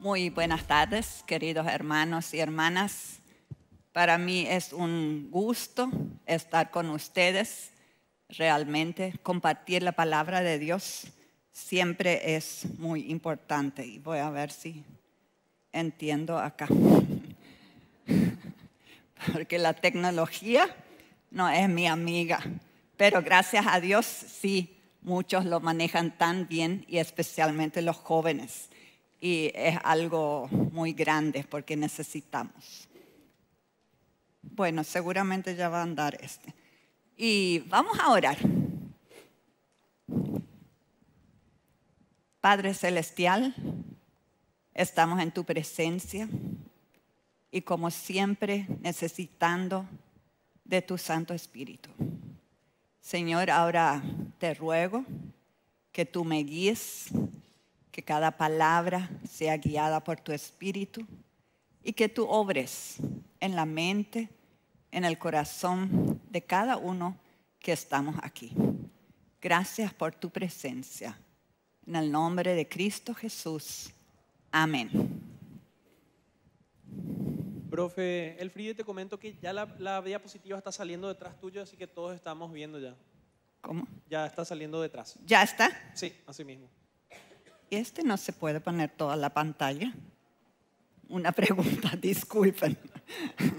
Muy buenas tardes, queridos hermanos y hermanas. Para mí es un gusto estar con ustedes, realmente compartir la palabra de Dios siempre es muy importante y voy a ver si entiendo acá. Porque la tecnología no es mi amiga, pero gracias a Dios sí, muchos lo manejan tan bien y especialmente los jóvenes y es algo muy grande porque necesitamos. Bueno, seguramente ya va a andar este. Y vamos a orar. Padre Celestial, estamos en tu presencia y como siempre necesitando de tu Santo Espíritu. Señor, ahora te ruego que tú me guíes, que cada palabra sea guiada por tu espíritu y que tú obres en la mente, en el corazón de cada uno que estamos aquí. Gracias por tu presencia. En el nombre de Cristo Jesús. Amén. Profe Frío te comento que ya la, la diapositiva está saliendo detrás tuyo, así que todos estamos viendo ya. ¿Cómo? Ya está saliendo detrás. ¿Ya está? Sí, así mismo este no se puede poner toda la pantalla? Una pregunta, disculpen,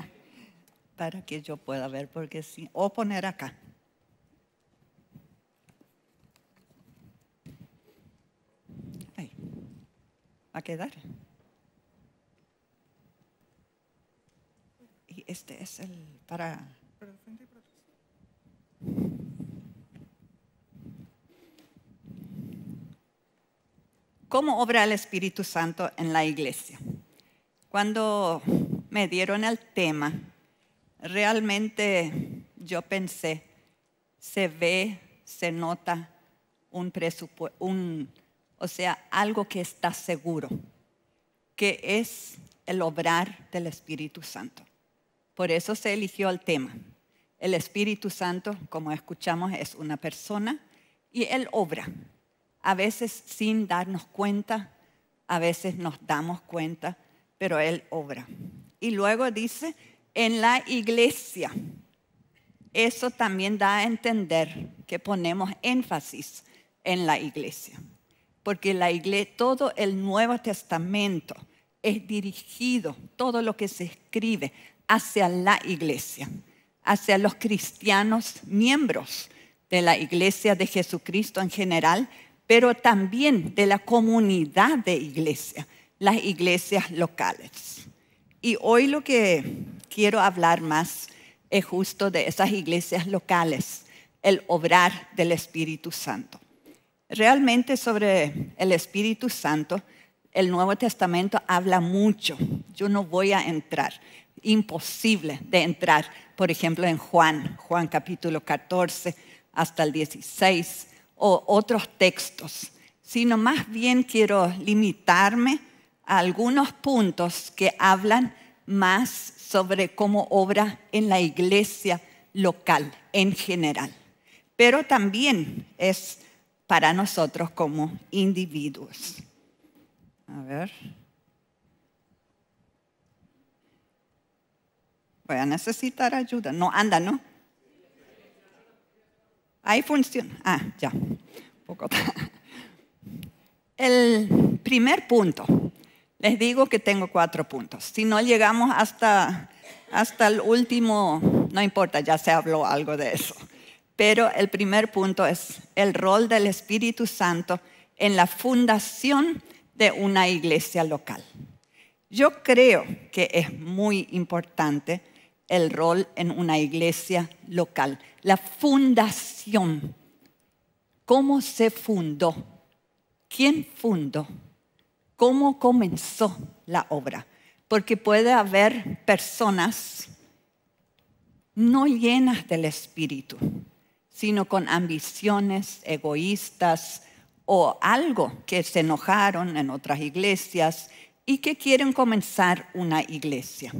para que yo pueda ver, porque sí, o poner acá. Ahí, va a quedar. Y este es el para cómo obra el Espíritu Santo en la iglesia. Cuando me dieron el tema, realmente yo pensé, se ve, se nota un presupuesto, un, o sea, algo que está seguro, que es el obrar del Espíritu Santo. Por eso se eligió el tema. El Espíritu Santo, como escuchamos, es una persona y él obra a veces sin darnos cuenta, a veces nos damos cuenta, pero Él obra. Y luego dice, en la iglesia. Eso también da a entender que ponemos énfasis en la iglesia, porque la todo el Nuevo Testamento es dirigido, todo lo que se escribe, hacia la iglesia, hacia los cristianos miembros de la iglesia de Jesucristo en general, pero también de la comunidad de iglesia, las iglesias locales. Y hoy lo que quiero hablar más es justo de esas iglesias locales, el obrar del Espíritu Santo. Realmente sobre el Espíritu Santo, el Nuevo Testamento habla mucho. Yo no voy a entrar, imposible de entrar, por ejemplo, en Juan, Juan capítulo 14 hasta el 16, o otros textos, sino más bien quiero limitarme a algunos puntos que hablan más sobre cómo obra en la iglesia local en general, pero también es para nosotros como individuos. A ver. Voy a necesitar ayuda. No anda, ¿no? Ahí funciona. Ah, ya. El primer punto. Les digo que tengo cuatro puntos. Si no llegamos hasta, hasta el último, no importa, ya se habló algo de eso. Pero el primer punto es el rol del Espíritu Santo en la fundación de una iglesia local. Yo creo que es muy importante el rol en una iglesia local. La fundación. ¿Cómo se fundó? ¿Quién fundó? ¿Cómo comenzó la obra? Porque puede haber personas no llenas del espíritu, sino con ambiciones egoístas o algo que se enojaron en otras iglesias y que quieren comenzar una iglesia.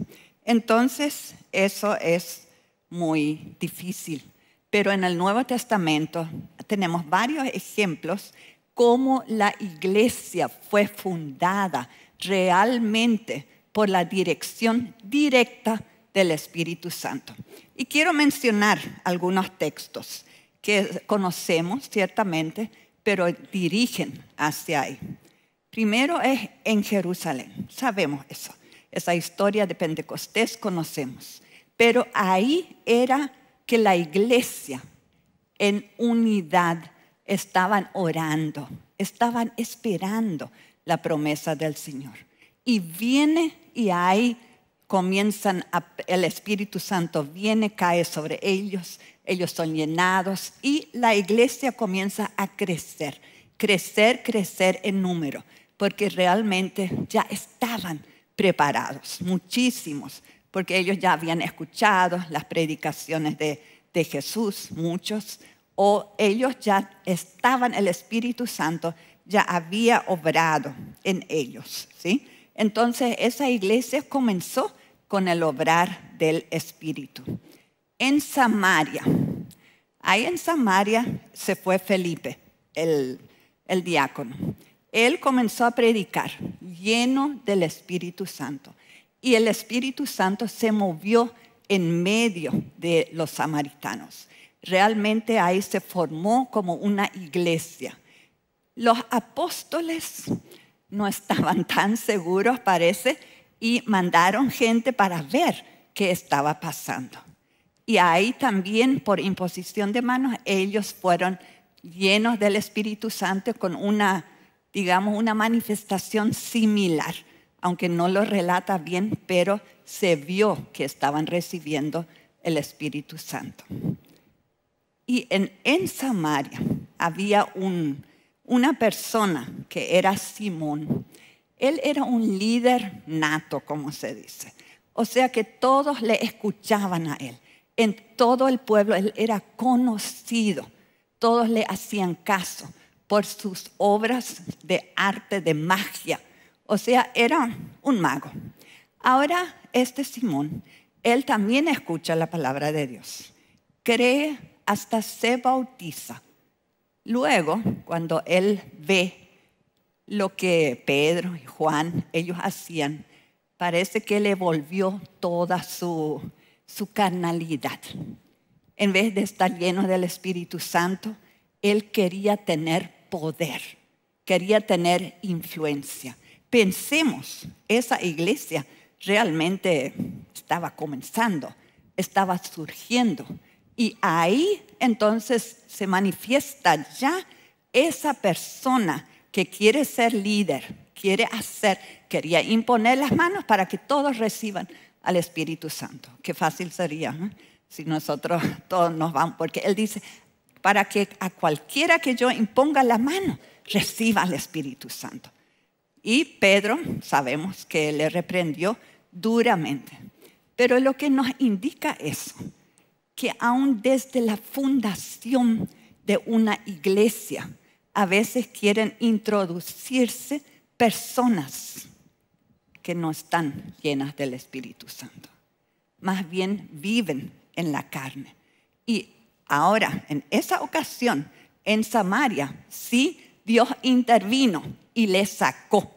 Entonces, eso es muy difícil. Pero en el Nuevo Testamento tenemos varios ejemplos cómo la iglesia fue fundada realmente por la dirección directa del Espíritu Santo. Y quiero mencionar algunos textos que conocemos ciertamente, pero dirigen hacia ahí. Primero es en Jerusalén, sabemos eso esa historia de Pentecostés conocemos. Pero ahí era que la iglesia en unidad estaban orando, estaban esperando la promesa del Señor. Y viene y ahí comienzan, el Espíritu Santo viene, cae sobre ellos, ellos son llenados y la iglesia comienza a crecer, crecer, crecer en número, porque realmente ya estaban preparados, muchísimos, porque ellos ya habían escuchado las predicaciones de, Jesús, muchos, o ellos ya estaban, el Espíritu Santo ya había obrado en ellos, ¿sí? Entonces esa iglesia comenzó con el obrar del Espíritu. En Samaria, ahí en Samaria se fue Felipe, el, el diácono él comenzó a predicar lleno del Espíritu Santo. Y el Espíritu Santo se movió en medio de los samaritanos. Realmente ahí se formó como una iglesia. Los apóstoles no estaban tan seguros, parece, y mandaron gente para ver qué estaba pasando. Y ahí también, por imposición de manos, ellos fueron llenos del Espíritu Santo con una digamos, una manifestación similar, aunque no lo relata bien, pero se vio que estaban recibiendo el Espíritu Santo. Y en, Samaria había un, una persona que era Simón. Él era un líder nato, como se dice. O sea que todos le escuchaban a él. En todo el pueblo él era conocido. Todos le hacían caso por sus obras de arte, de magia. O sea, era un mago. Ahora este Simón, él también escucha la palabra de Dios, cree hasta se bautiza. Luego, cuando él ve lo que Pedro y Juan, ellos hacían, parece que le volvió toda su, su carnalidad. En vez de estar lleno del Espíritu Santo, él quería tener poder, quería tener influencia. Pensemos, esa iglesia realmente estaba comenzando, estaba surgiendo. Y ahí entonces se manifiesta ya esa persona que quiere ser líder, quiere hacer, quería imponer las manos para que todos reciban al Espíritu Santo. Qué fácil sería ¿eh? si nosotros todos nos vamos, porque Él dice, para que a cualquiera que yo imponga la mano reciba el Espíritu Santo. Y Pedro, sabemos que le reprendió duramente. Pero lo que nos indica eso, que aún desde la fundación de una iglesia, a veces quieren introducirse personas que no están llenas del Espíritu Santo. Más bien viven en la carne. Y Ahora, en esa ocasión, en Samaria, sí, Dios intervino y le sacó.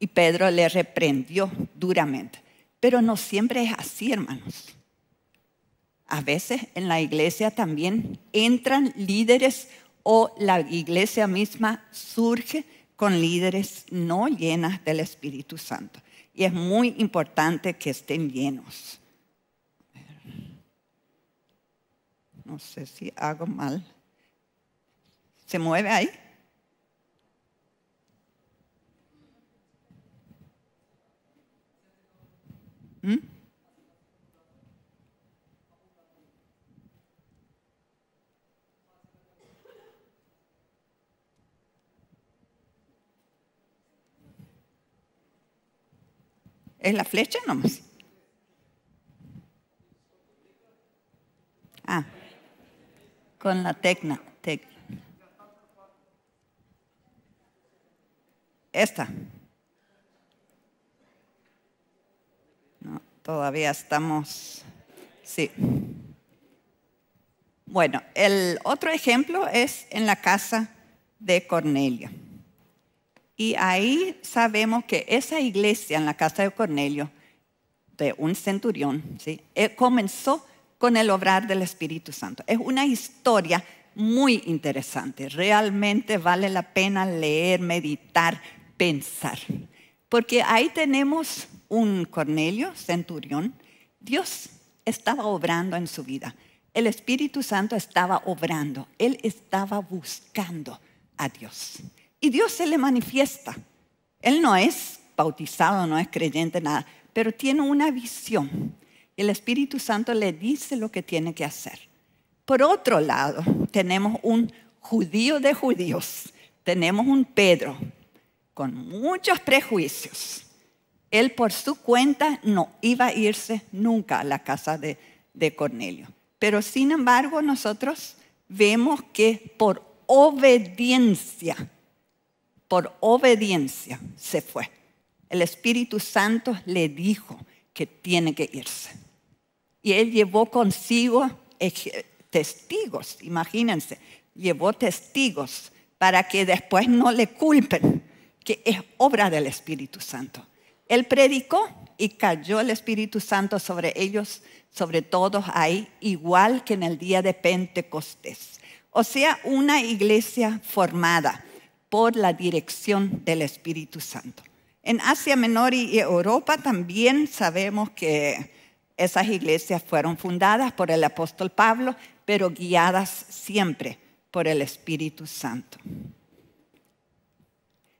Y Pedro le reprendió duramente. Pero no siempre es así, hermanos. A veces en la iglesia también entran líderes o la iglesia misma surge con líderes no llenas del Espíritu Santo. Y es muy importante que estén llenos. No sé si hago mal. ¿Se mueve ahí? ¿Mm? ¿Es la flecha más? con la tecna. Esta. todavía estamos. Sí. Bueno, el otro ejemplo es en la casa de Cornelio. Y ahí sabemos que esa iglesia en la casa de Cornelio, de un centurión, ¿sí? Eh, comenzó con el obrar del Espíritu Santo. Es una historia muy interesante. Realmente vale la pena leer, meditar, pensar. Porque ahí tenemos un Cornelio, centurión. Dios estaba obrando en su vida. El Espíritu Santo estaba obrando. Él estaba buscando a Dios. Y Dios se le manifiesta. Él no es bautizado, no es creyente, nada, pero tiene una visión el Espíritu Santo le dice lo que tiene que hacer. Por otro lado, tenemos un judío de judíos, tenemos un Pedro con muchos prejuicios. Él por su cuenta no iba a irse nunca a la casa de, Cornelio. Pero sin embargo nosotros vemos que por obediencia, por obediencia se fue. El Espíritu Santo le dijo que tiene que irse. Y él llevó consigo testigos, imagínense, llevó testigos para que después no le culpen, que es obra del Espíritu Santo. Él predicó y cayó el Espíritu Santo sobre ellos, sobre todos ahí, igual que en el día de Pentecostés. O sea, una iglesia formada por la dirección del Espíritu Santo. En Asia Menor y Europa también sabemos que esas iglesias fueron fundadas por el apóstol Pablo, pero guiadas siempre por el Espíritu Santo.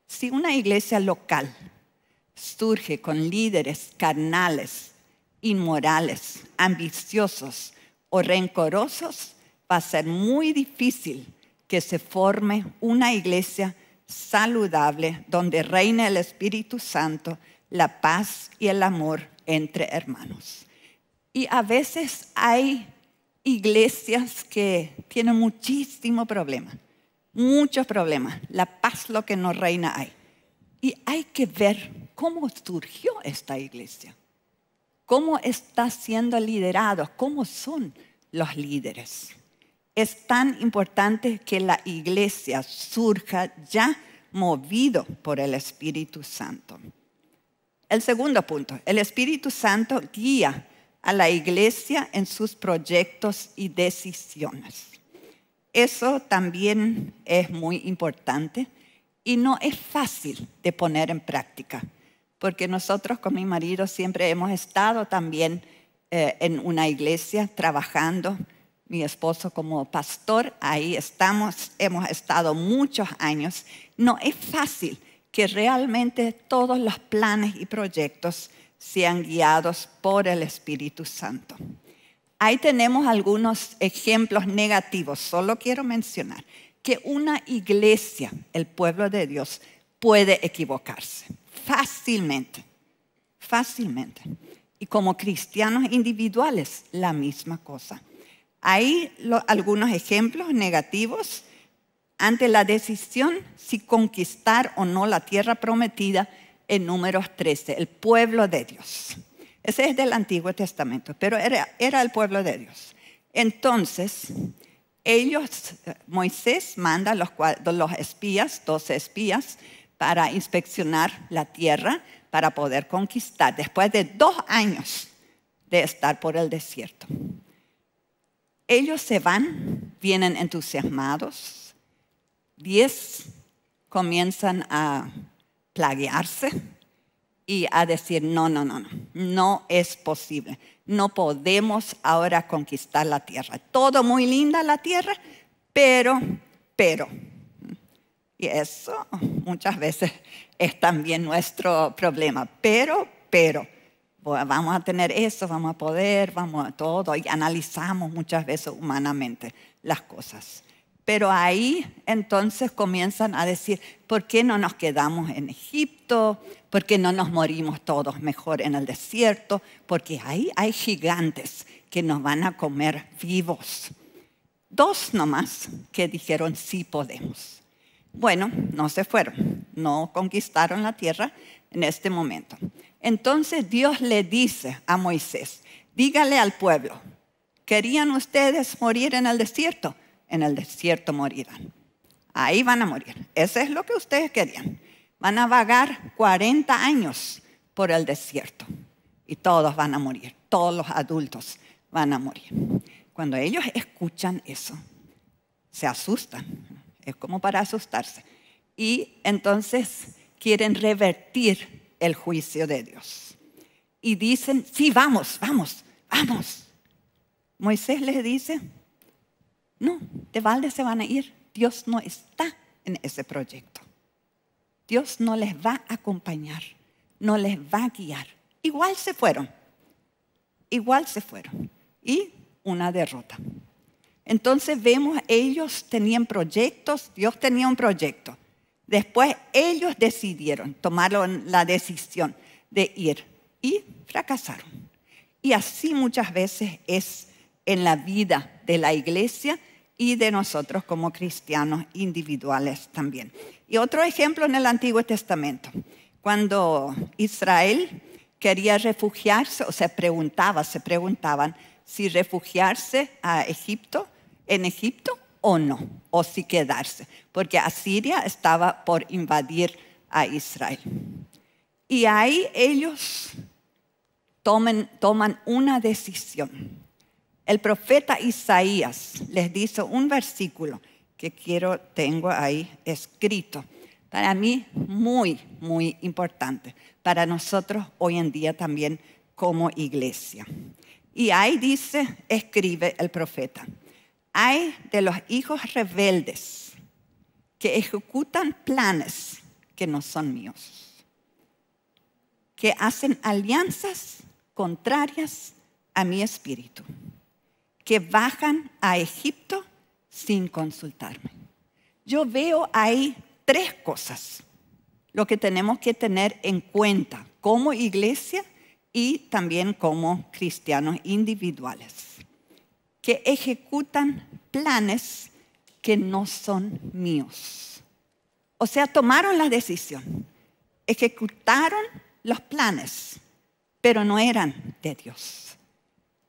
Si una iglesia local surge con líderes carnales, inmorales, ambiciosos o rencorosos, va a ser muy difícil que se forme una iglesia saludable donde reine el Espíritu Santo, la paz y el amor entre hermanos. Y a veces hay iglesias que tienen muchísimo problema, muchos problemas. La paz lo que no reina hay. Y hay que ver cómo surgió esta iglesia, cómo está siendo liderado, cómo son los líderes. Es tan importante que la iglesia surja ya movido por el Espíritu Santo. El segundo punto, el Espíritu Santo guía a la iglesia en sus proyectos y decisiones. Eso también es muy importante y no es fácil de poner en práctica, porque nosotros con mi marido siempre hemos estado también eh, en una iglesia trabajando, mi esposo como pastor, ahí estamos, hemos estado muchos años. No es fácil que realmente todos los planes y proyectos sean guiados por el Espíritu Santo. Ahí tenemos algunos ejemplos negativos, solo quiero mencionar que una iglesia, el pueblo de Dios, puede equivocarse fácilmente, fácilmente. Y como cristianos individuales, la misma cosa. Hay algunos ejemplos negativos ante la decisión si conquistar o no la tierra prometida en números 13, el pueblo de Dios. Ese es del Antiguo Testamento, pero era, el pueblo de Dios. Entonces, ellos, Moisés manda los, los espías, 12 espías, para inspeccionar la tierra, para poder conquistar, después de dos años de estar por el desierto. Ellos se van, vienen entusiasmados, diez comienzan a plaguearse y a decir, no, no, no, no, no es posible. No podemos ahora conquistar la tierra. Todo muy linda la tierra, pero, pero. Y eso muchas veces es también nuestro problema. Pero, pero vamos a tener eso, vamos a poder, vamos a todo, y analizamos muchas veces humanamente las cosas. Pero ahí entonces comienzan a decir, ¿por qué no nos quedamos en Egipto? ¿Por qué no nos morimos todos mejor en el desierto? Porque ahí hay gigantes que nos van a comer vivos. Dos nomás que dijeron sí podemos. Bueno, no se fueron, no conquistaron la tierra en este momento. Entonces Dios le dice a Moisés, dígale al pueblo, ¿querían ustedes morir en el desierto? en el desierto morirán. Ahí van a morir. Eso es lo que ustedes querían. Van a vagar 40 años por el desierto y todos van a morir. Todos los adultos van a morir. Cuando ellos escuchan eso, se asustan. Es como para asustarse. Y entonces quieren revertir el juicio de Dios. Y dicen, sí, vamos, vamos, vamos. Moisés les dice, no, de balde se van a ir. Dios no está en ese proyecto. Dios no les va a acompañar, no les va a guiar. Igual se fueron, igual se fueron. Y una derrota. Entonces vemos, ellos tenían proyectos, Dios tenía un proyecto. Después ellos decidieron, tomaron la decisión de ir y fracasaron. Y así muchas veces es en la vida de la iglesia y de nosotros como cristianos individuales también. Y otro ejemplo en el Antiguo Testamento, cuando Israel quería refugiarse, o se preguntaba, se preguntaban si refugiarse a Egipto, en Egipto o no, o si quedarse, porque Asiria estaba por invadir a Israel. Y ahí ellos toman, toman una decisión. El profeta Isaías les dice un versículo que quiero, tengo ahí escrito. Para mí, muy, muy importante. Para nosotros hoy en día también como iglesia. Y ahí dice, escribe el profeta, hay de los hijos rebeldes que ejecutan planes que no son míos, que hacen alianzas contrarias a mi espíritu que bajan a Egipto sin consultarme. Yo veo ahí tres cosas, lo que tenemos que tener en cuenta como iglesia y también como cristianos individuales, que ejecutan planes que no son míos. O sea, tomaron la decisión, ejecutaron los planes, pero no eran de Dios.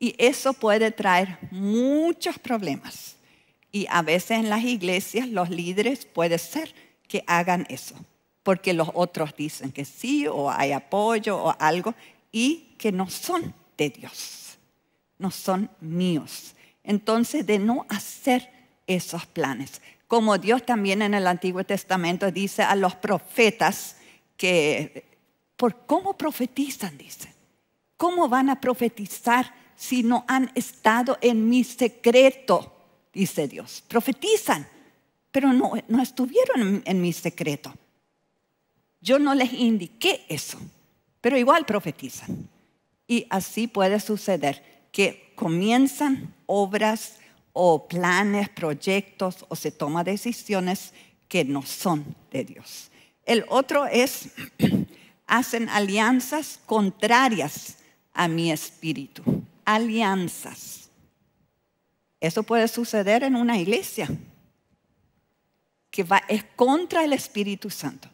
Y eso puede traer muchos problemas. Y a veces en las iglesias los líderes puede ser que hagan eso, porque los otros dicen que sí o hay apoyo o algo y que no son de Dios, no son míos. Entonces, de no hacer esos planes, como Dios también en el Antiguo Testamento dice a los profetas que, ¿por cómo profetizan? Dice, ¿cómo van a profetizar si no han estado en mi secreto, dice Dios. Profetizan, pero no, estuvieron en, mi secreto. Yo no les indiqué eso, pero igual profetizan. Y así puede suceder que comienzan obras o planes, proyectos o se toma decisiones que no son de Dios. El otro es, hacen alianzas contrarias a mi espíritu alianzas. Eso puede suceder en una iglesia que va, es contra el Espíritu Santo.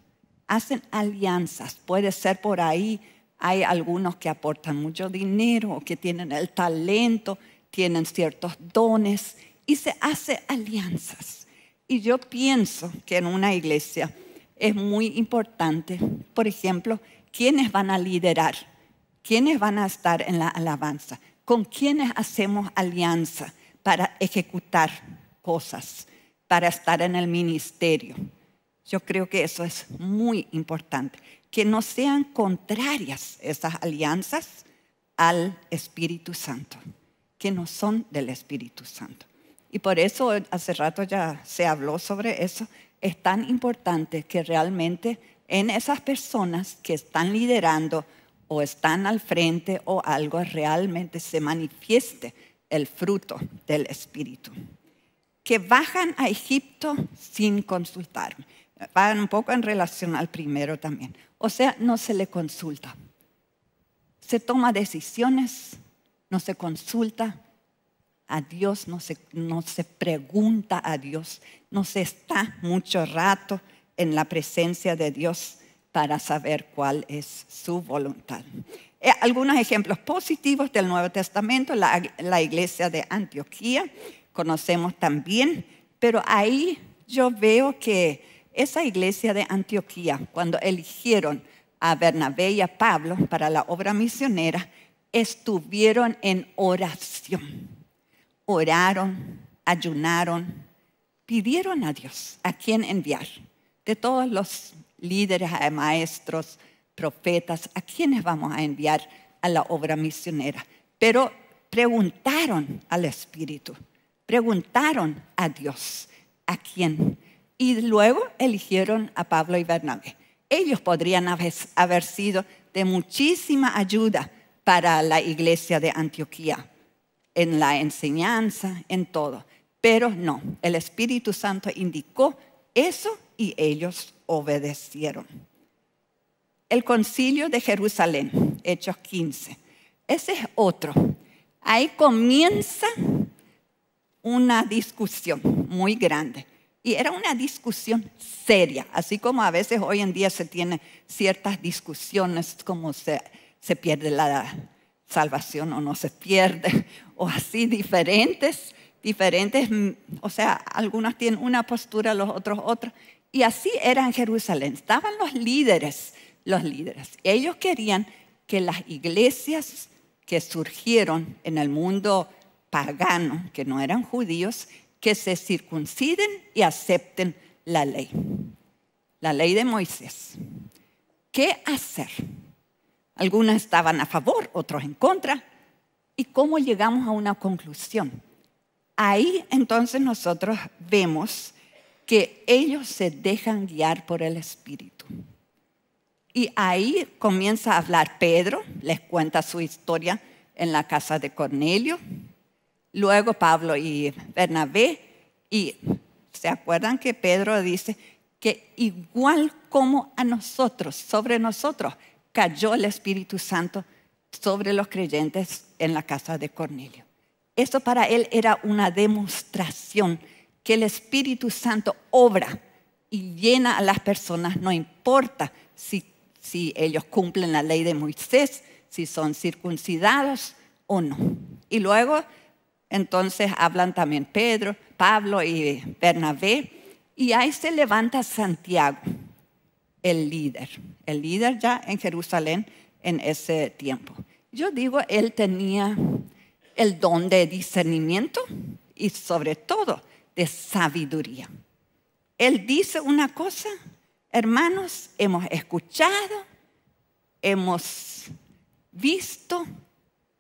Hacen alianzas. Puede ser por ahí, hay algunos que aportan mucho dinero, o que tienen el talento, tienen ciertos dones y se hace alianzas. Y yo pienso que en una iglesia es muy importante, por ejemplo, quiénes van a liderar, quiénes van a estar en la alabanza con quienes hacemos alianza para ejecutar cosas, para estar en el ministerio. Yo creo que eso es muy importante, que no sean contrarias esas alianzas al Espíritu Santo, que no son del Espíritu Santo. Y por eso hace rato ya se habló sobre eso, es tan importante que realmente en esas personas que están liderando o están al frente o algo realmente se manifieste el fruto del Espíritu. Que bajan a Egipto sin consultar, van un poco en relación al primero también. O sea, no se le consulta. Se toma decisiones, no se consulta a Dios, no se, no se pregunta a Dios, no se está mucho rato en la presencia de Dios para saber cuál es su voluntad. Eh, algunos ejemplos positivos del Nuevo Testamento, la, iglesia de Antioquía, conocemos también, pero ahí yo veo que esa iglesia de Antioquía, cuando eligieron a Bernabé y a Pablo para la obra misionera, estuvieron en oración. Oraron, ayunaron, pidieron a Dios a quién enviar de todos los líderes, maestros, profetas, a quiénes vamos a enviar a la obra misionera. Pero preguntaron al Espíritu, preguntaron a Dios, ¿a quién? Y luego eligieron a Pablo y Bernabé. Ellos podrían haber sido de muchísima ayuda para la iglesia de Antioquía, en la enseñanza, en todo. Pero no, el Espíritu Santo indicó eso y ellos obedecieron. El concilio de Jerusalén, Hechos 15. Ese es otro. Ahí comienza una discusión muy grande. Y era una discusión seria, así como a veces hoy en día se tienen ciertas discusiones, como se, pierde la salvación o no se pierde, o así diferentes, diferentes, o sea, algunos tienen una postura, los otros otra. Y así era en Jerusalén. Estaban los líderes, los líderes. Ellos querían que las iglesias que surgieron en el mundo pagano, que no eran judíos, que se circunciden y acepten la ley, la ley de Moisés. ¿Qué hacer? Algunos estaban a favor, otros en contra. ¿Y cómo llegamos a una conclusión? Ahí entonces nosotros vemos que ellos se dejan guiar por el Espíritu. Y ahí comienza a hablar Pedro, les cuenta su historia en la casa de Cornelio, luego Pablo y Bernabé, y se acuerdan que Pedro dice que igual como a nosotros, sobre nosotros, cayó el Espíritu Santo sobre los creyentes en la casa de Cornelio. Eso para él era una demostración que el Espíritu Santo obra y llena a las personas, no importa si, si ellos cumplen la ley de Moisés, si son circuncidados o no. Y luego, entonces, hablan también Pedro, Pablo y Bernabé, y ahí se levanta Santiago, el líder, el líder ya en Jerusalén en ese tiempo. Yo digo, él tenía el don de discernimiento y sobre todo de sabiduría. Él dice una cosa, hermanos, hemos escuchado, hemos visto,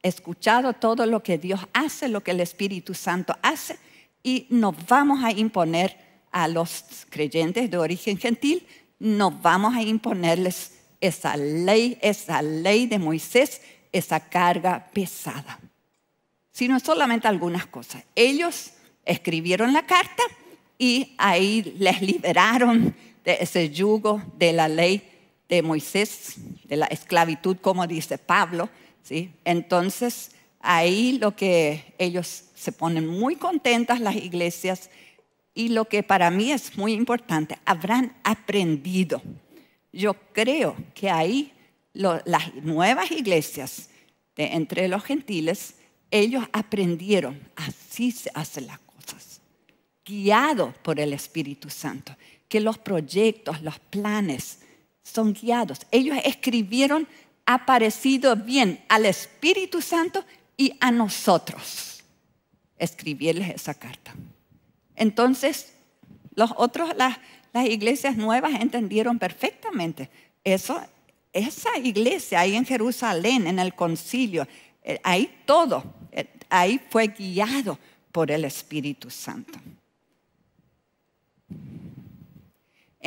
escuchado todo lo que Dios hace, lo que el Espíritu Santo hace, y nos vamos a imponer a los creyentes de origen gentil, nos vamos a imponerles esa ley, esa ley de Moisés, esa carga pesada, sino solamente algunas cosas. Ellos escribieron la carta y ahí les liberaron de ese yugo de la ley de Moisés, de la esclavitud, como dice Pablo. ¿sí? Entonces, ahí lo que ellos se ponen muy contentas las iglesias y lo que para mí es muy importante, habrán aprendido. Yo creo que ahí las nuevas iglesias de entre los gentiles, ellos aprendieron, así se hace la Guiado por el Espíritu Santo, que los proyectos, los planes son guiados. Ellos escribieron ha parecido bien al Espíritu Santo y a nosotros escribirles esa carta. Entonces, los otros, las, iglesias nuevas entendieron perfectamente Esa iglesia ahí en Jerusalén, en el concilio, eh, ahí todo, eh, ahí fue guiado por el Espíritu Santo.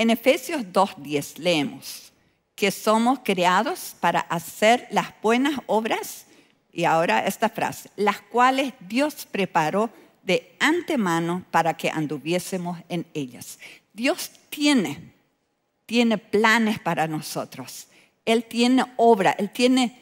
En Efesios 2.10 leemos que somos creados para hacer las buenas obras, y ahora esta frase, las cuales Dios preparó de antemano para que anduviésemos en ellas. Dios tiene, tiene planes para nosotros. Él tiene obra, Él tiene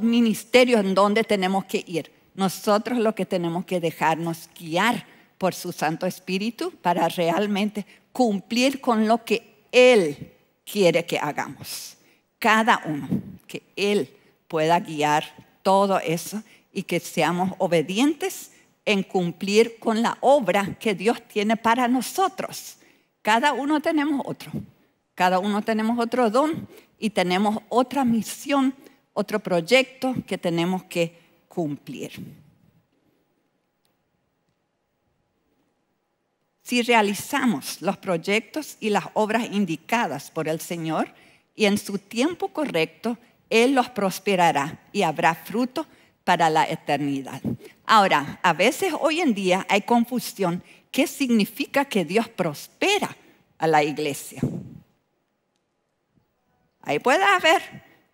ministerios en donde tenemos que ir. Nosotros lo que tenemos que dejarnos guiar por su Santo Espíritu para realmente cumplir con lo que Él quiere que hagamos. Cada uno, que Él pueda guiar todo eso y que seamos obedientes en cumplir con la obra que Dios tiene para nosotros. Cada uno tenemos otro, cada uno tenemos otro don y tenemos otra misión, otro proyecto que tenemos que cumplir. si realizamos los proyectos y las obras indicadas por el Señor y en su tiempo correcto, Él los prosperará y habrá fruto para la eternidad. Ahora, a veces hoy en día hay confusión. ¿Qué significa que Dios prospera a la iglesia? Ahí puede haber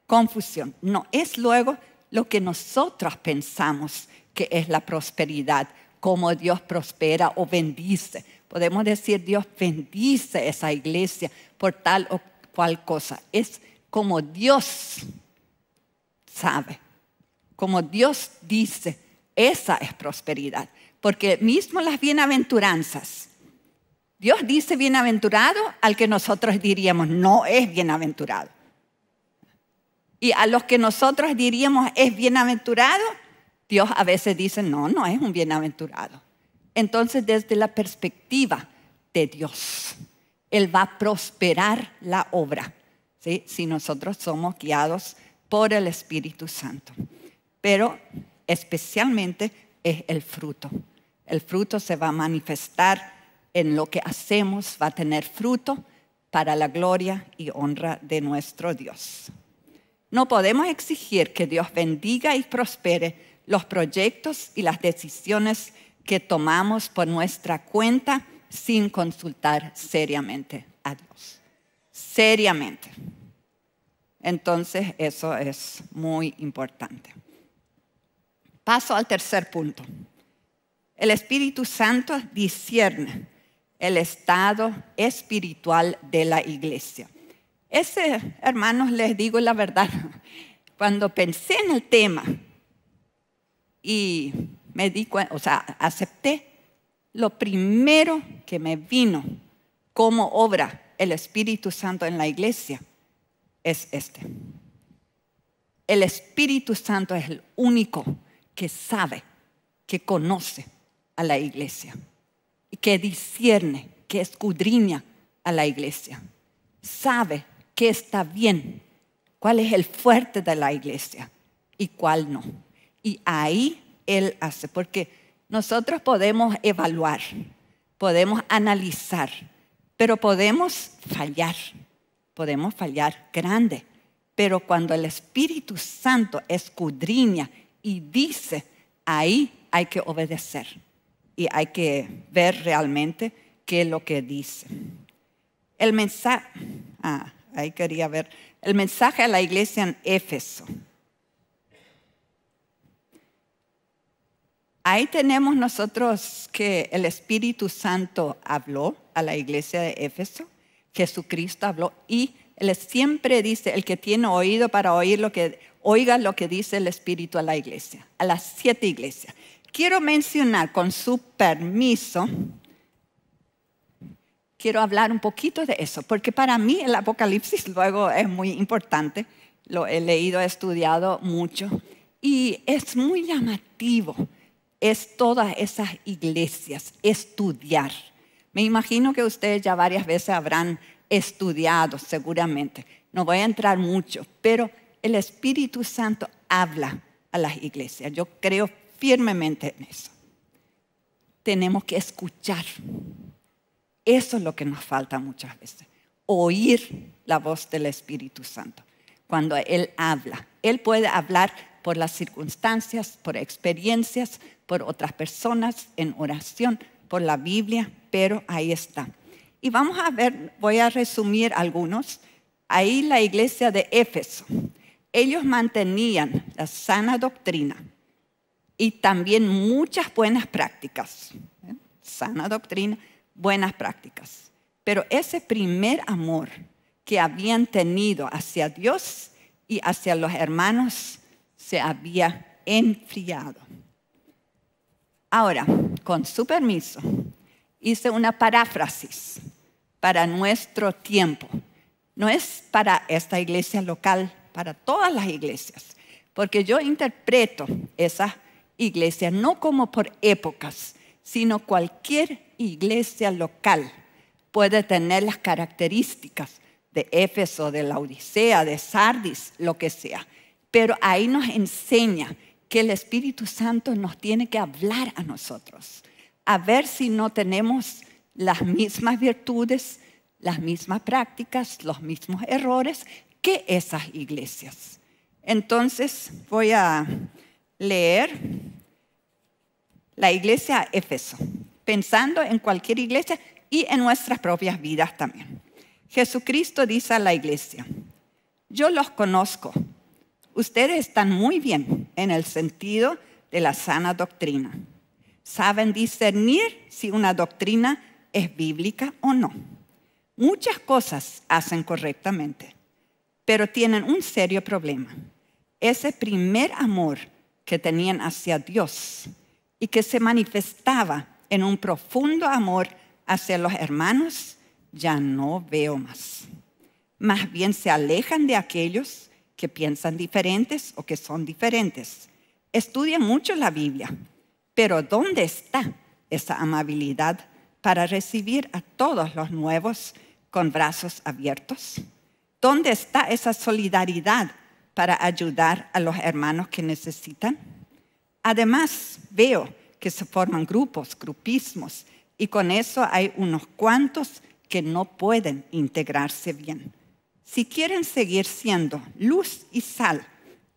confusión. No es luego lo que nosotros pensamos que es la prosperidad, cómo Dios prospera o bendice Podemos decir, Dios bendice esa iglesia por tal o cual cosa. Es como Dios sabe, como Dios dice, esa es prosperidad. Porque mismo las bienaventuranzas, Dios dice bienaventurado al que nosotros diríamos no es bienaventurado. Y a los que nosotros diríamos es bienaventurado, Dios a veces dice no, no es un bienaventurado. Entonces, desde la perspectiva de Dios, Él va a prosperar la obra, si nosotros somos guiados por el Espíritu Santo. Pero especialmente es el fruto. El fruto se va a manifestar en lo que hacemos, va a tener fruto para la gloria y honra de nuestro Dios. No podemos exigir que Dios bendiga y prospere los proyectos y las decisiones que tomamos por nuestra cuenta sin consultar seriamente a Dios. Seriamente. Entonces eso es muy importante. Paso al tercer punto. El Espíritu Santo discierne el estado espiritual de la iglesia. Ese, hermanos, les digo la verdad, cuando pensé en el tema y me o sea, acepté lo primero que me vino como obra el Espíritu Santo en la iglesia es este. El Espíritu Santo es el único que sabe, que conoce a la iglesia, y que discierne, que escudriña a la iglesia. Sabe qué está bien, cuál es el fuerte de la iglesia y cuál no. Y ahí él hace, porque nosotros podemos evaluar, podemos analizar, pero podemos fallar, podemos fallar grande. Pero cuando el Espíritu Santo escudriña y dice, ahí hay que obedecer y hay que ver realmente qué es lo que dice. El mensaje, ah, ahí quería ver, el mensaje a la iglesia en Éfeso. Ahí tenemos nosotros que el Espíritu Santo habló a la iglesia de Éfeso, Jesucristo habló y él siempre dice, el que tiene oído para oír lo que, oiga lo que dice el Espíritu a la iglesia, a las siete iglesias. Quiero mencionar, con su permiso, quiero hablar un poquito de eso, porque para mí el Apocalipsis luego es muy importante, lo he leído, he estudiado mucho, y es muy llamativo es todas esas iglesias, estudiar. Me imagino que ustedes ya varias veces habrán estudiado, seguramente. No voy a entrar mucho, pero el Espíritu Santo habla a las iglesias. Yo creo firmemente en eso. Tenemos que escuchar. Eso es lo que nos falta muchas veces. Oír la voz del Espíritu Santo. Cuando Él habla, Él puede hablar por las circunstancias, por experiencias, por otras personas, en oración, por la Biblia, pero ahí está. Y vamos a ver, voy a resumir algunos. Ahí la iglesia de Éfeso, ellos mantenían la sana doctrina y también muchas buenas prácticas. ¿eh? Sana doctrina, buenas prácticas. Pero ese primer amor que habían tenido hacia Dios y hacia los hermanos se había enfriado. Ahora, con su permiso, hice una paráfrasis para nuestro tiempo. No es para esta iglesia local, para todas las iglesias, porque yo interpreto esa iglesia no como por épocas, sino cualquier iglesia local puede tener las características de Éfeso, de la Odisea, de Sardis, lo que sea. Pero ahí nos enseña que el Espíritu Santo nos tiene que hablar a nosotros, a ver si no tenemos las mismas virtudes, las mismas prácticas, los mismos errores que esas iglesias. Entonces voy a leer la iglesia Éfeso, pensando en cualquier iglesia y en nuestras propias vidas también. Jesucristo dice a la iglesia, yo los conozco Ustedes están muy bien en el sentido de la sana doctrina. Saben discernir si una doctrina es bíblica o no. Muchas cosas hacen correctamente, pero tienen un serio problema. Ese primer amor que tenían hacia Dios y que se manifestaba en un profundo amor hacia los hermanos, ya no veo más. Más bien se alejan de aquellos que piensan diferentes o que son diferentes. Estudian mucho la Biblia, pero ¿dónde está esa amabilidad para recibir a todos los nuevos con brazos abiertos? ¿Dónde está esa solidaridad para ayudar a los hermanos que necesitan? Además, veo que se forman grupos, grupismos, y con eso hay unos cuantos que no pueden integrarse bien. Si quieren seguir siendo luz y sal,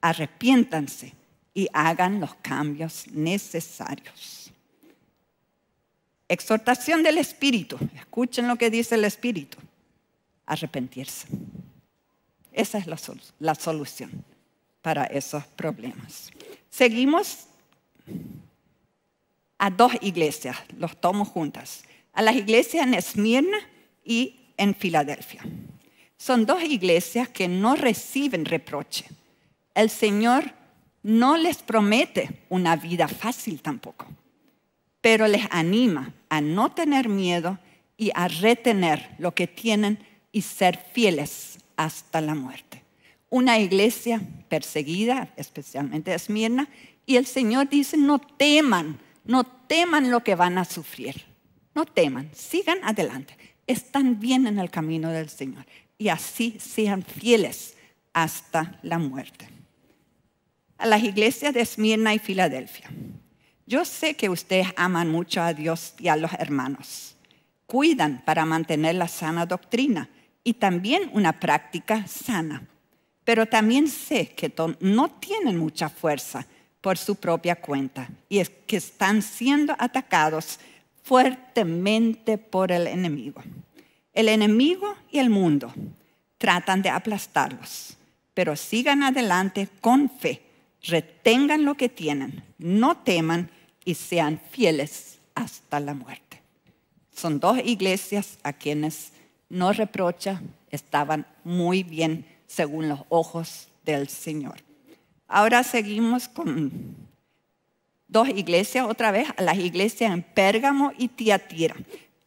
arrepiéntanse y hagan los cambios necesarios. Exhortación del Espíritu. Escuchen lo que dice el Espíritu. Arrepentirse. Esa es la, solución para esos problemas. Seguimos a dos iglesias, los tomo juntas, a las iglesias en Esmirna y en Filadelfia. Son dos iglesias que no reciben reproche. El Señor no les promete una vida fácil tampoco, pero les anima a no tener miedo y a retener lo que tienen y ser fieles hasta la muerte. Una iglesia perseguida, especialmente Esmirna, y el Señor dice, no teman, no teman lo que van a sufrir, no teman, sigan adelante, están bien en el camino del Señor y así sean fieles hasta la muerte. A las iglesias de Esmirna y Filadelfia. Yo sé que ustedes aman mucho a Dios y a los hermanos. Cuidan para mantener la sana doctrina y también una práctica sana. Pero también sé que no tienen mucha fuerza por su propia cuenta y es que están siendo atacados fuertemente por el enemigo. El enemigo y el mundo tratan de aplastarlos, pero sigan adelante con fe, retengan lo que tienen, no teman y sean fieles hasta la muerte. Son dos iglesias a quienes no reprocha, estaban muy bien según los ojos del Señor. Ahora seguimos con dos iglesias otra vez, las iglesias en Pérgamo y Tiatira.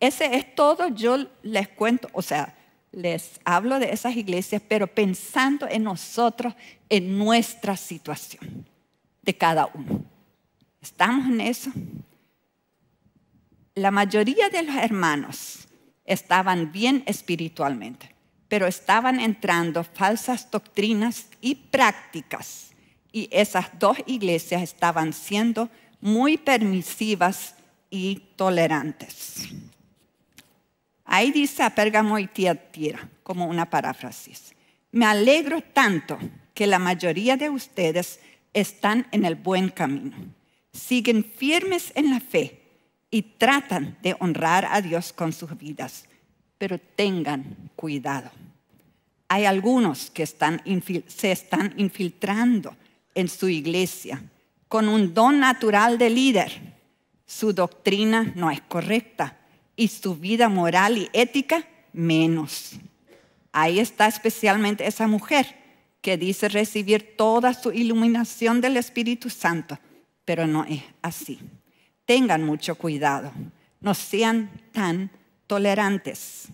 Ese es todo, yo les cuento, o sea, les hablo de esas iglesias, pero pensando en nosotros, en nuestra situación, de cada uno. ¿Estamos en eso? La mayoría de los hermanos estaban bien espiritualmente, pero estaban entrando falsas doctrinas y prácticas. Y esas dos iglesias estaban siendo muy permisivas y tolerantes. Ahí dice a Pérgamo y Tiatira, como una paráfrasis. Me alegro tanto que la mayoría de ustedes están en el buen camino, siguen firmes en la fe y tratan de honrar a Dios con sus vidas, pero tengan cuidado. Hay algunos que se están infiltrando en su iglesia con un don natural de líder. Su doctrina no es correcta y su vida moral y ética menos. Ahí está especialmente esa mujer que dice recibir toda su iluminación del Espíritu Santo, pero no es así. Tengan mucho cuidado, no sean tan tolerantes,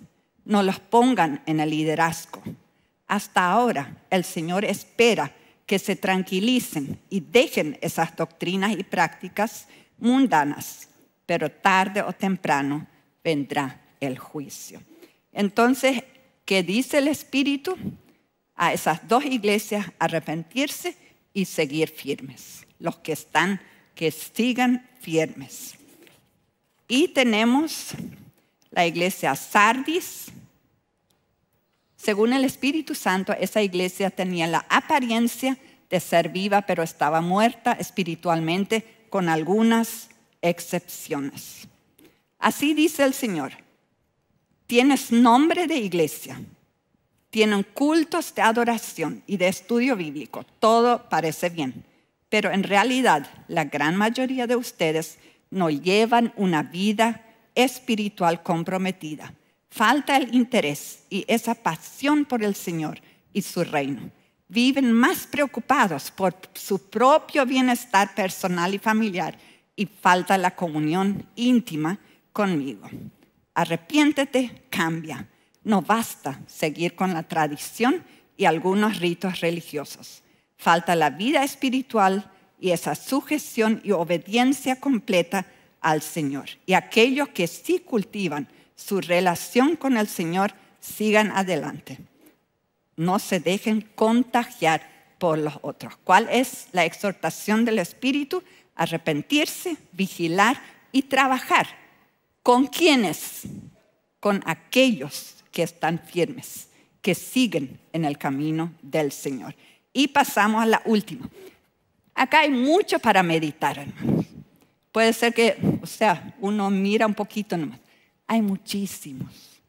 no los pongan en el liderazgo. Hasta ahora el Señor espera que se tranquilicen y dejen esas doctrinas y prácticas mundanas, pero tarde o temprano vendrá el juicio. Entonces, ¿qué dice el Espíritu? A esas dos iglesias arrepentirse y seguir firmes. Los que están, que sigan firmes. Y tenemos la iglesia Sardis. Según el Espíritu Santo, esa iglesia tenía la apariencia de ser viva, pero estaba muerta espiritualmente con algunas excepciones. Así dice el Señor. Tienes nombre de iglesia. Tienen cultos de adoración y de estudio bíblico. Todo parece bien. Pero en realidad la gran mayoría de ustedes no llevan una vida espiritual comprometida. Falta el interés y esa pasión por el Señor y su reino. Viven más preocupados por su propio bienestar personal y familiar y falta la comunión íntima conmigo. Arrepiéntete, cambia. No basta seguir con la tradición y algunos ritos religiosos. Falta la vida espiritual y esa sujeción y obediencia completa al Señor. Y aquellos que sí cultivan su relación con el Señor, sigan adelante. No se dejen contagiar por los otros. ¿Cuál es la exhortación del Espíritu? Arrepentirse, vigilar y trabajar ¿Con quiénes? Con aquellos que están firmes, que siguen en el camino del Señor. Y pasamos a la última. Acá hay mucho para meditar, hermanos. Puede ser que, o sea, uno mira un poquito nomás. Hay muchísimos,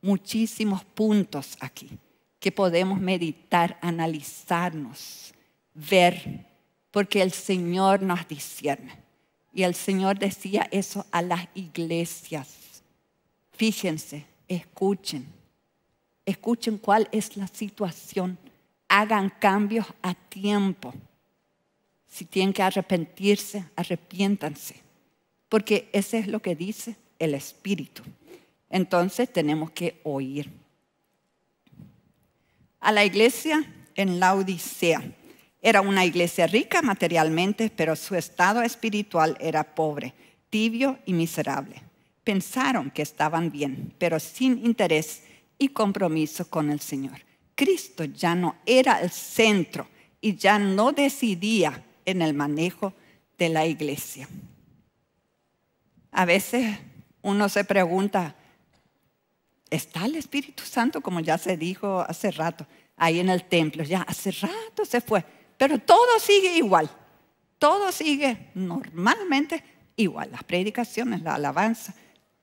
muchísimos puntos aquí que podemos meditar, analizarnos, ver, porque el Señor nos discierne. Y el Señor decía eso a las iglesias. Fíjense, escuchen, escuchen cuál es la situación. Hagan cambios a tiempo. Si tienen que arrepentirse, arrepiéntanse. Porque ese es lo que dice el Espíritu. Entonces tenemos que oír. A la iglesia en la odisea. Era una iglesia rica materialmente, pero su estado espiritual era pobre, tibio y miserable. Pensaron que estaban bien, pero sin interés y compromiso con el Señor. Cristo ya no era el centro y ya no decidía en el manejo de la iglesia. A veces uno se pregunta, ¿está el Espíritu Santo, como ya se dijo hace rato, ahí en el templo? Ya hace rato se fue pero todo sigue igual, todo sigue normalmente igual, las predicaciones, la alabanza,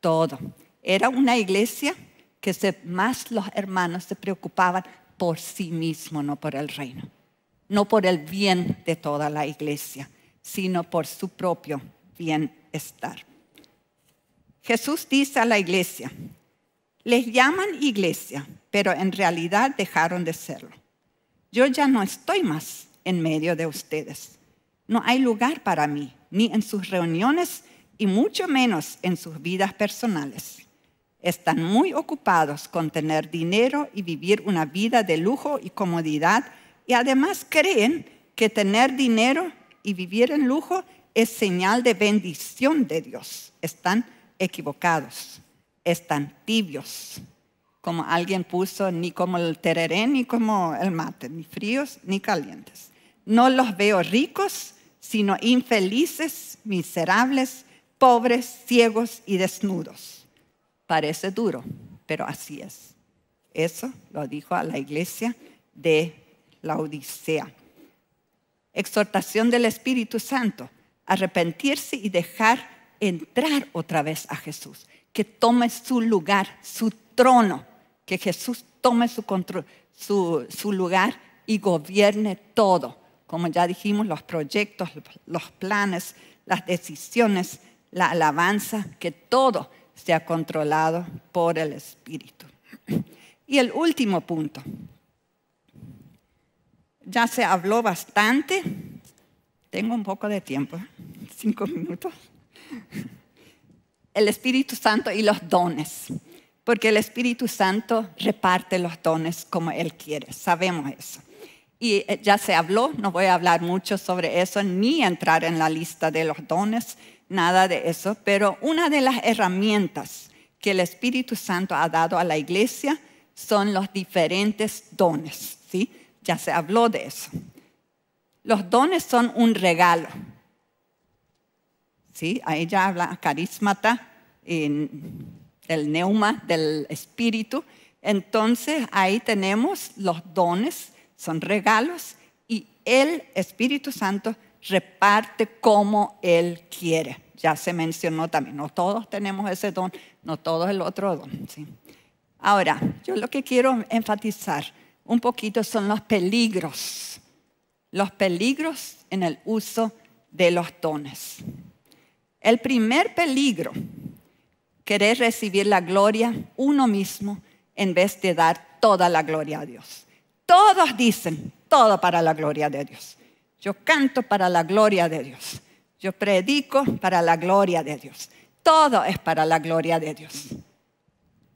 todo. Era una iglesia que más los hermanos se preocupaban por sí mismos, no por el reino, no por el bien de toda la iglesia, sino por su propio bienestar. Jesús dice a la iglesia, les llaman iglesia, pero en realidad dejaron de serlo. Yo ya no estoy más en medio de ustedes. No hay lugar para mí, ni en sus reuniones y mucho menos en sus vidas personales. Están muy ocupados con tener dinero y vivir una vida de lujo y comodidad y además creen que tener dinero y vivir en lujo es señal de bendición de Dios. Están equivocados, están tibios, como alguien puso, ni como el tereré, ni como el mate, ni fríos ni calientes. No los veo ricos, sino infelices, miserables, pobres, ciegos y desnudos. Parece duro, pero así es. Eso lo dijo a la iglesia de la Odisea. Exhortación del Espíritu Santo, arrepentirse y dejar entrar otra vez a Jesús, que tome su lugar, su trono, que Jesús tome su, su lugar y gobierne todo como ya dijimos, los proyectos, los planes, las decisiones, la alabanza, que todo sea controlado por el Espíritu. Y el último punto. Ya se habló bastante. Tengo un poco de tiempo, cinco minutos. El Espíritu Santo y los dones, porque el Espíritu Santo reparte los dones como Él quiere, sabemos eso. Y eh, ya se habló, no voy a hablar mucho sobre eso, ni entrar en la lista de los dones, nada de eso, pero una de las herramientas que el Espíritu Santo ha dado a la iglesia son los diferentes dones, ¿sí? Ya se habló de eso. Los dones son un regalo. ¿Sí? Ahí ya habla carismata, el neuma del espíritu. Entonces ahí tenemos los dones son regalos y el Espíritu Santo reparte como Él quiere. Ya se mencionó también, no todos tenemos ese don, no todos el otro don. Ahora, yo lo que quiero enfatizar un poquito son los peligros, los peligros en el uso de los dones. El primer peligro, querer recibir la gloria uno mismo en vez de dar toda la gloria a Dios. Todos dicen, todo para la gloria de Dios. Yo canto para la gloria de Dios. Yo predico para la gloria de Dios. Todo es para la gloria de Dios.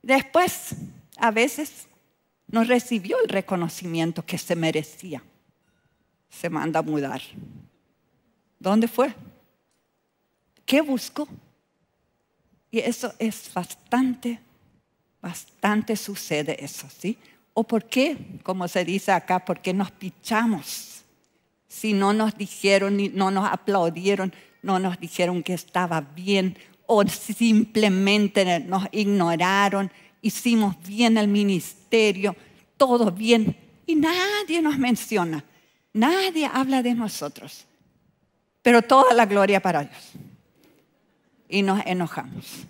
Después, a veces, no recibió el reconocimiento que se merecía. Se manda a mudar. ¿Dónde fue? ¿Qué buscó? Y eso es bastante, bastante sucede eso, ¿sí? ¿O por qué? Como se dice acá, por qué nos pichamos. Si no nos dijeron, no nos aplaudieron, no nos dijeron que estaba bien o simplemente nos ignoraron, hicimos bien el ministerio, todo bien y nadie nos menciona, nadie habla de nosotros. Pero toda la gloria para Dios. Y nos enojamos.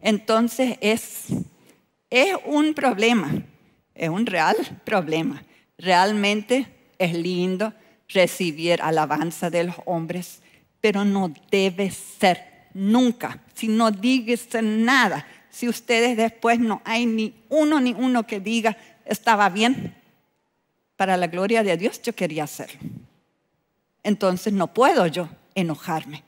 Entonces es un problema es un real problema. Realmente es lindo recibir alabanza de los hombres, pero no debe ser nunca. Si no digas nada, si ustedes después no hay ni uno ni uno que diga, estaba bien, para la gloria de Dios yo quería hacerlo. Entonces no puedo yo enojarme,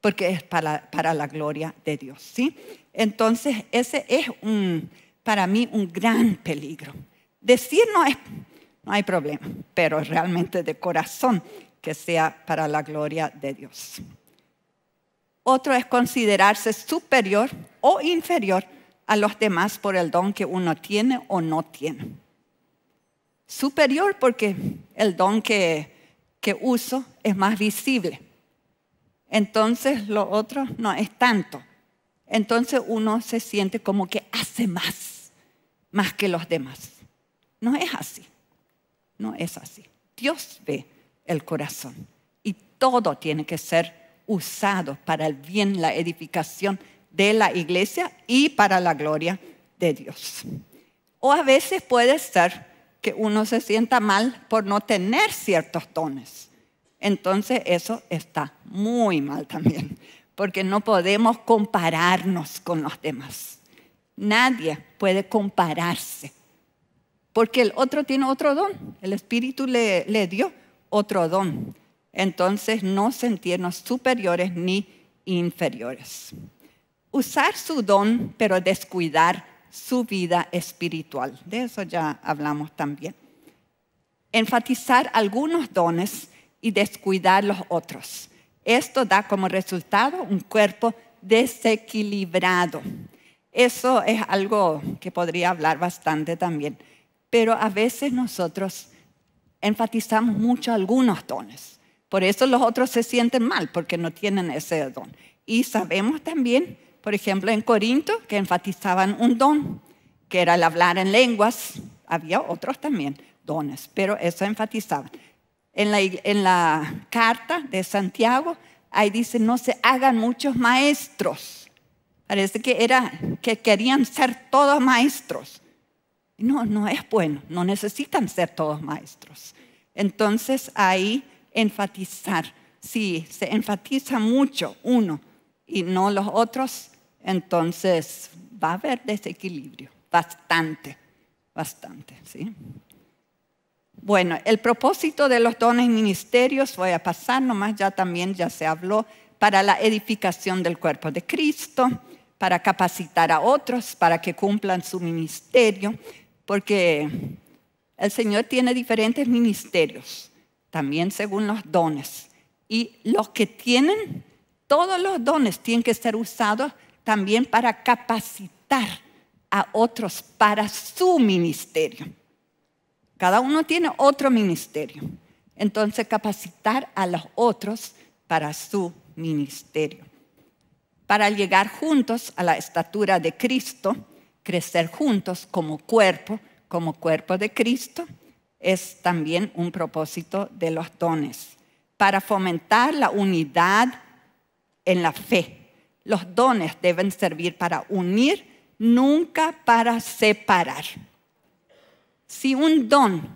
porque es para, para la gloria de Dios, ¿sí? Entonces ese es un para mí un gran peligro. Decir no, es, no hay problema, pero realmente de corazón que sea para la gloria de Dios. Otro es considerarse superior o inferior a los demás por el don que uno tiene o no tiene. Superior porque el don que, que uso es más visible. Entonces lo otro no es tanto. Entonces uno se siente como que hace más más que los demás. No es así. No es así. Dios ve el corazón y todo tiene que ser usado para el bien, la edificación de la iglesia y para la gloria de Dios. O a veces puede ser que uno se sienta mal por no tener ciertos dones. Entonces eso está muy mal también, porque no podemos compararnos con los demás. Nadie puede compararse, porque el otro tiene otro don, el Espíritu le, dio otro don. Entonces no sentirnos superiores ni inferiores. Usar su don, pero descuidar su vida espiritual. De eso ya hablamos también. Enfatizar algunos dones y descuidar los otros. Esto da como resultado un cuerpo desequilibrado. Eso es algo que podría hablar bastante también. Pero a veces nosotros enfatizamos mucho algunos dones. Por eso los otros se sienten mal, porque no tienen ese don. Y sabemos también, por ejemplo, en Corinto, que enfatizaban un don, que era el hablar en lenguas. Había otros también dones, pero eso enfatizaban. En la, en la carta de Santiago, ahí dice, no se hagan muchos maestros Parece que era que querían ser todos maestros. No, no es bueno, no necesitan ser todos maestros. Entonces ahí enfatizar, si se enfatiza mucho uno y no los otros, entonces va a haber desequilibrio, bastante, bastante, Bueno, el propósito de los dones ministerios, voy a pasar nomás, ya también ya se habló, para la edificación del cuerpo de Cristo, para capacitar a otros, para que cumplan su ministerio, porque el Señor tiene diferentes ministerios, también según los dones. Y los que tienen todos los dones tienen que ser usados también para capacitar a otros para su ministerio. Cada uno tiene otro ministerio. Entonces, capacitar a los otros para su ministerio. Para llegar juntos a la estatura de Cristo, crecer juntos como cuerpo, como cuerpo de Cristo, es también un propósito de los dones, para fomentar la unidad en la fe. Los dones deben servir para unir, nunca para separar. Si un don,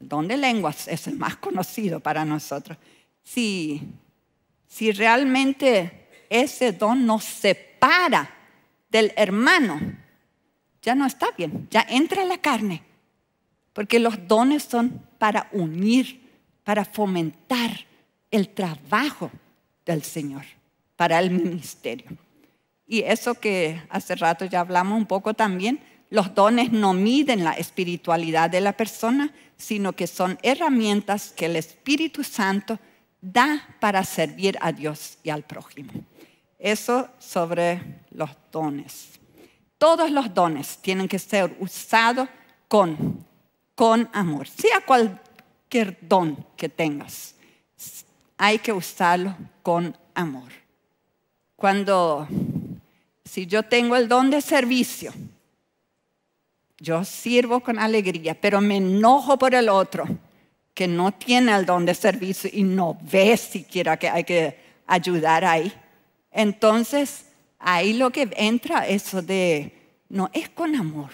don de lenguas es el más conocido para nosotros, si si realmente ese don nos separa del hermano, ya no está bien, ya entra la carne, porque los dones son para unir, para fomentar el trabajo del Señor, para el ministerio. Y eso que hace rato ya hablamos un poco también, los dones no miden la espiritualidad de la persona, sino que son herramientas que el Espíritu Santo da para servir a Dios y al prójimo. Eso sobre los dones. Todos los dones tienen que ser usados con, amor, sea cualquier don que tengas. Hay que usarlo con amor. Cuando, si yo tengo el don de servicio, yo sirvo con alegría, pero me enojo por el otro que no tiene el don de servicio y no ve siquiera que hay que ayudar ahí. Entonces, ahí lo que entra eso de, no es con amor,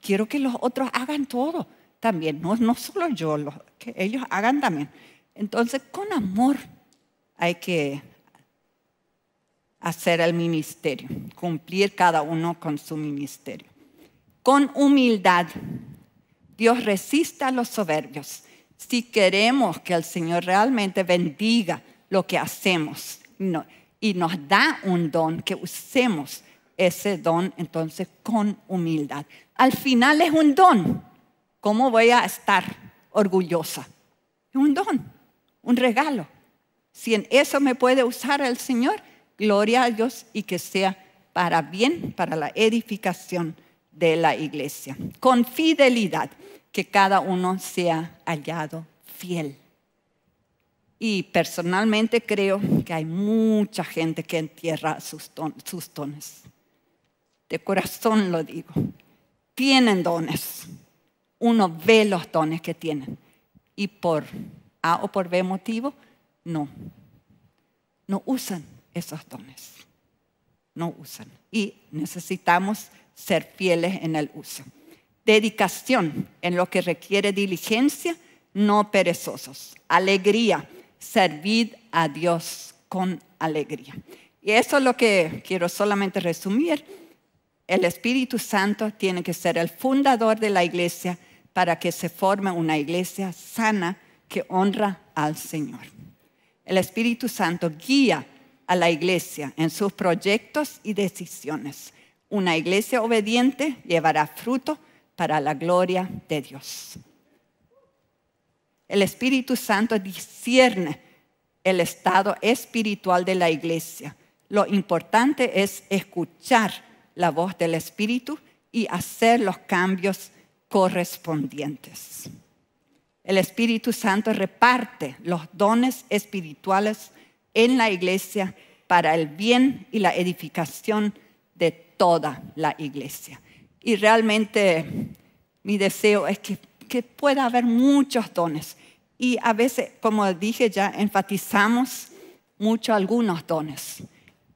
quiero que los otros hagan todo también, no, solo yo, que ellos hagan también. Entonces, con amor hay que hacer el ministerio, cumplir cada uno con su ministerio. Con humildad, Dios resiste a los soberbios si queremos que el Señor realmente bendiga lo que hacemos y nos da un don, que usemos ese don entonces con humildad. Al final es un don. ¿Cómo voy a estar orgullosa? Es un don, un regalo. Si en eso me puede usar el Señor, gloria a Dios y que sea para bien, para la edificación de la iglesia. Con fidelidad que cada uno sea hallado fiel. Y personalmente creo que hay mucha gente que entierra sus, dones. De corazón lo digo. Tienen dones. Uno ve los dones que tienen. Y por A o por B motivo, no. No usan esos dones. No usan. Y necesitamos ser fieles en el uso dedicación en lo que requiere diligencia, no perezosos. Alegría, servid a Dios con alegría. Y eso es lo que quiero solamente resumir. El Espíritu Santo tiene que ser el fundador de la iglesia para que se forme una iglesia sana que honra al Señor. El Espíritu Santo guía a la iglesia en sus proyectos y decisiones. Una iglesia obediente llevará fruto para la gloria de Dios. El Espíritu Santo discierne el estado espiritual de la iglesia. Lo importante es escuchar la voz del Espíritu y hacer los cambios correspondientes. El Espíritu Santo reparte los dones espirituales en la iglesia para el bien y la edificación de toda la iglesia. Y realmente mi deseo es que, pueda haber muchos dones. Y a veces, como dije ya, enfatizamos mucho algunos dones.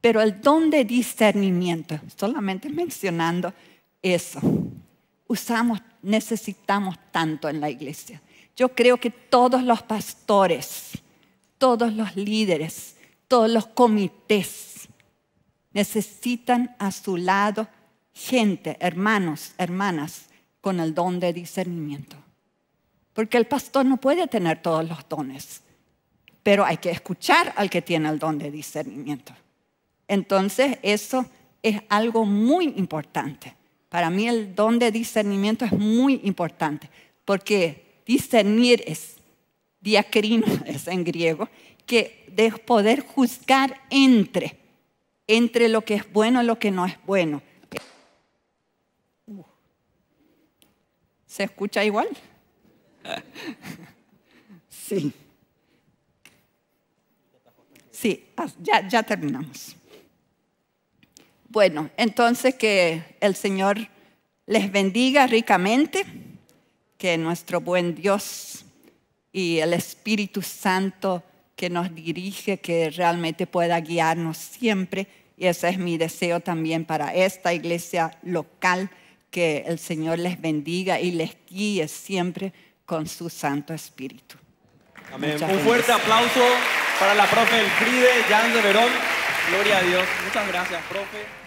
Pero el don de discernimiento, solamente mencionando eso, usamos, necesitamos tanto en la iglesia. Yo creo que todos los pastores, todos los líderes, todos los comités necesitan a su lado gente, hermanos, hermanas, con el don de discernimiento. Porque el pastor no puede tener todos los dones, pero hay que escuchar al que tiene el don de discernimiento. Entonces, eso es algo muy importante. Para mí el don de discernimiento es muy importante, porque discernir es diacrino, es en griego, que es poder juzgar entre, entre lo que es bueno y lo que no es bueno ¿Se escucha igual? Sí. Sí, ya, ya terminamos. Bueno, entonces que el Señor les bendiga ricamente, que nuestro buen Dios y el Espíritu Santo que nos dirige, que realmente pueda guiarnos siempre. Y ese es mi deseo también para esta iglesia local que el Señor les bendiga y les guíe siempre con su Santo Espíritu. Amén. Un fuerte aplauso para la profe Elfride Jan de Verón. Gloria a Dios. Muchas gracias, profe.